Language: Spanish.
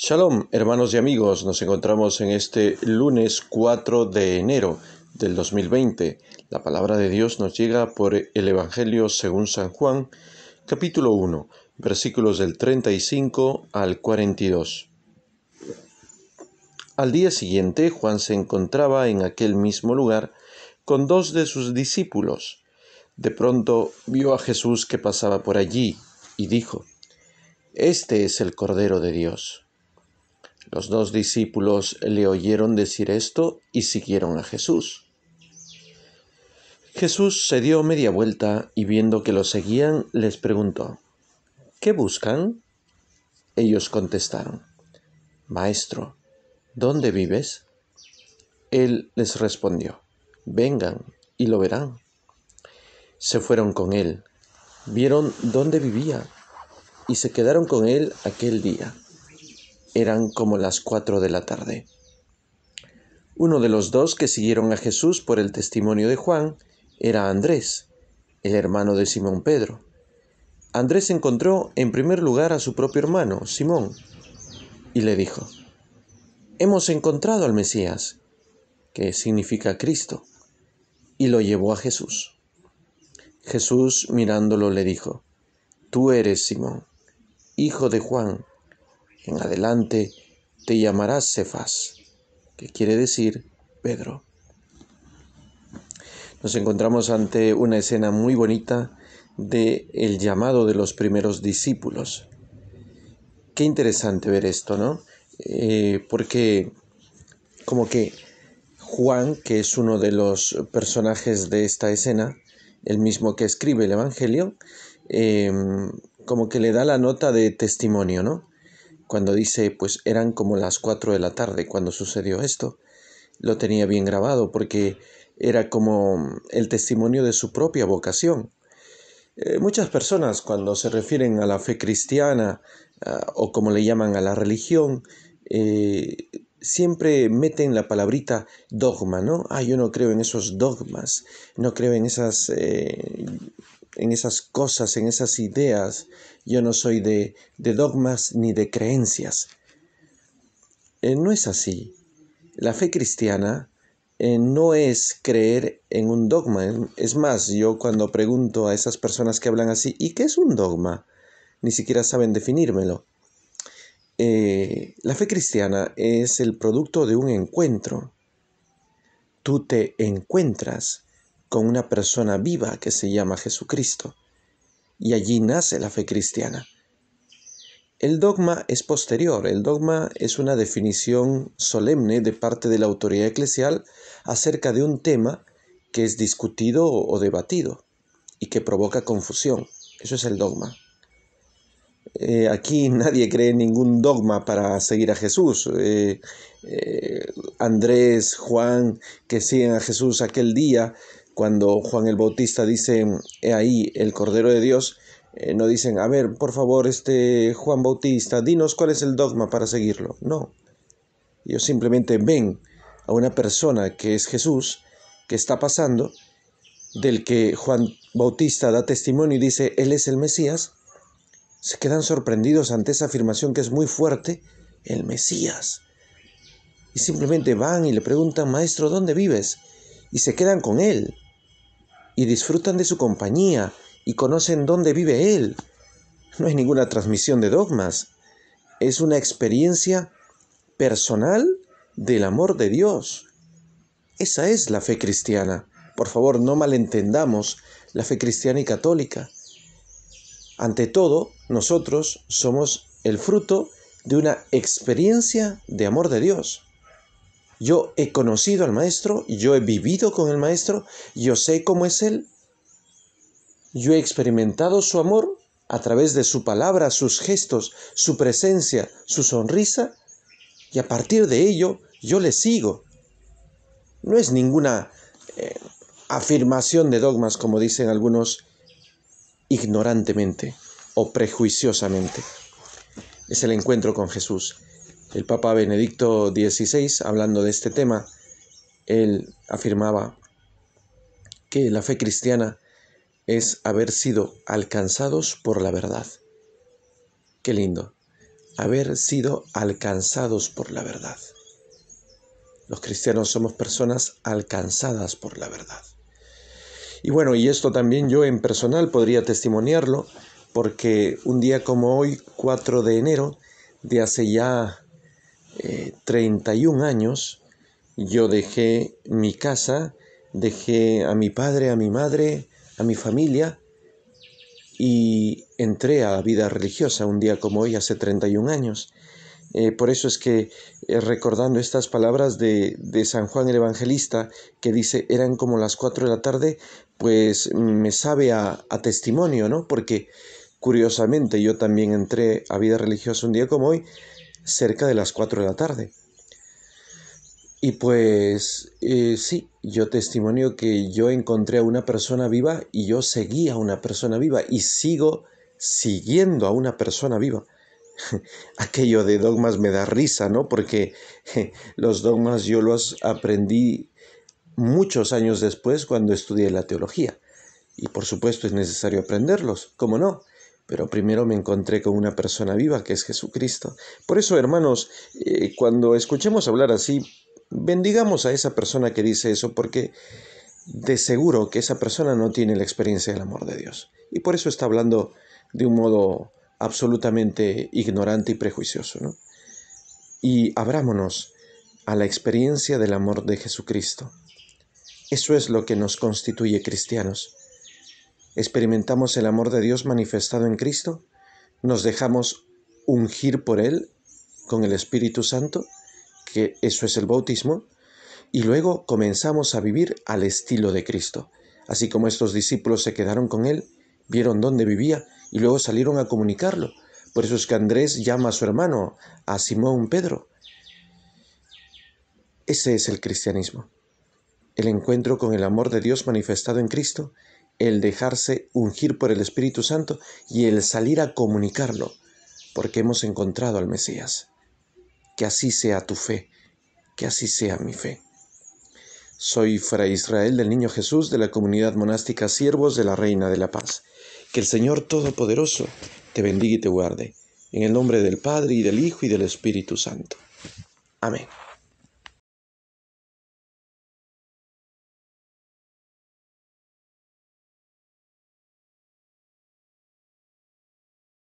Shalom, hermanos y amigos, nos encontramos en este lunes 4 de enero del 2020. La palabra de Dios nos llega por el Evangelio según San Juan, capítulo 1, versículos del 35 al 42. Al día siguiente, Juan se encontraba en aquel mismo lugar con dos de sus discípulos. De pronto vio a Jesús que pasaba por allí y dijo, Este es el Cordero de Dios. Los dos discípulos le oyeron decir esto y siguieron a Jesús. Jesús se dio media vuelta y viendo que lo seguían, les preguntó, ¿Qué buscan? Ellos contestaron, Maestro, ¿dónde vives? Él les respondió, Vengan y lo verán. Se fueron con él, vieron dónde vivía y se quedaron con él aquel día. Eran como las cuatro de la tarde. Uno de los dos que siguieron a Jesús por el testimonio de Juan era Andrés, el hermano de Simón Pedro. Andrés encontró en primer lugar a su propio hermano, Simón, y le dijo, Hemos encontrado al Mesías, que significa Cristo, y lo llevó a Jesús. Jesús mirándolo le dijo, Tú eres Simón, hijo de Juan, en adelante te llamarás Cefas, que quiere decir Pedro. Nos encontramos ante una escena muy bonita de el llamado de los primeros discípulos. Qué interesante ver esto, ¿no? Eh, porque como que Juan, que es uno de los personajes de esta escena, el mismo que escribe el Evangelio, eh, como que le da la nota de testimonio, ¿no? Cuando dice, pues eran como las 4 de la tarde cuando sucedió esto, lo tenía bien grabado porque era como el testimonio de su propia vocación. Eh, muchas personas cuando se refieren a la fe cristiana ah, o como le llaman a la religión, eh, siempre meten la palabrita dogma, ¿no? Ah, yo no creo en esos dogmas, no creo en esas eh, en esas cosas, en esas ideas. Yo no soy de, dogmas ni de creencias. Eh, no es así. La fe cristiana eh, no es creer en un dogma. Es más, yo cuando pregunto a esas personas que hablan así, ¿y qué es un dogma? Ni siquiera saben definírmelo. Eh, la fe cristiana es el producto de un encuentro. Tú te encuentras con una persona viva que se llama Jesucristo, y allí nace la fe cristiana. El dogma es posterior, el dogma es una definición solemne de parte de la autoridad eclesial acerca de un tema que es discutido o debatido y que provoca confusión. Eso es el dogma. Eh, aquí nadie cree en ningún dogma para seguir a Jesús. Eh, eh, Andrés, Juan, que siguen a Jesús aquel día, cuando Juan el Bautista dice, he ahí el Cordero de Dios, eh, no dicen, a ver, por favor, este Juan Bautista, dinos cuál es el dogma para seguirlo. No. Ellos simplemente ven a una persona que es Jesús, que está pasando, del que Juan Bautista da testimonio y dice, Él es el Mesías, se quedan sorprendidos ante esa afirmación que es muy fuerte, el Mesías. Y simplemente van y le preguntan, Maestro, ¿dónde vives? Y se quedan con Él y disfrutan de su compañía y conocen dónde vive Él. No es ninguna transmisión de dogmas, es una experiencia personal del amor de Dios. Esa es la fe cristiana. Por favor, no malentendamos la fe cristiana y católica. Ante todo, nosotros somos el fruto de una experiencia de amor de Dios. Yo he conocido al Maestro, yo he vivido con el Maestro, yo sé cómo es Él, yo he experimentado su amor a través de su palabra, sus gestos, su presencia, su sonrisa, y a partir de ello yo le sigo. No es ninguna eh, afirmación de dogmas, como dicen algunos ignorantemente o prejuiciosamente. Es el encuentro con Jesús. El Papa Benedicto XVI, hablando de este tema, él afirmaba que la fe cristiana es haber sido alcanzados por la verdad. Qué lindo, haber sido alcanzados por la verdad. Los cristianos somos personas alcanzadas por la verdad. Y bueno, y esto también yo en personal podría testimoniarlo, porque un día como hoy, 4 de enero de hace ya 31 años yo dejé mi casa, dejé a mi padre, a mi madre, a mi familia y entré a vida religiosa un día como hoy, hace 31 años. Eh, por eso es que eh, recordando estas palabras de, San Juan el Evangelista, que dice eran como las 4 de la tarde, pues me sabe a, a testimonio, ¿no? Porque curiosamente yo también entré a vida religiosa un día como hoy, cerca de las 4 de la tarde. Y pues eh, sí, yo testimonio que yo encontré a una persona viva y yo seguí a una persona viva y sigo siguiendo a una persona viva. Aquello de dogmas me da risa, ¿no? Porque los dogmas yo los aprendí muchos años después cuando estudié la teología. Y por supuesto es necesario aprenderlos, ¿cómo no? Pero primero me encontré con una persona viva que es Jesucristo. Por eso, hermanos, eh, cuando escuchemos hablar así, bendigamos a esa persona que dice eso, porque de seguro que esa persona no tiene la experiencia del amor de Dios. Y por eso está hablando de un modo absolutamente ignorante y prejuicioso. Y abrámonos a la experiencia del amor de Jesucristo. Eso es lo que nos constituye cristianos experimentamos el amor de Dios manifestado en Cristo, nos dejamos ungir por Él con el Espíritu Santo, que eso es el bautismo, y luego comenzamos a vivir al estilo de Cristo. Así como estos discípulos se quedaron con Él, vieron dónde vivía y luego salieron a comunicarlo. Por eso es que Andrés llama a su hermano, a Simón Pedro. Ese es el cristianismo. El encuentro con el amor de Dios manifestado en Cristo el dejarse ungir por el Espíritu Santo y el salir a comunicarlo, porque hemos encontrado al Mesías. Que así sea tu fe, que así sea mi fe. Soy Fray Israel del Niño Jesús de la comunidad monástica Siervos de la Reina de la Paz. Que el Señor Todopoderoso te bendiga y te guarde. En el nombre del Padre y del Hijo y del Espíritu Santo. Amén.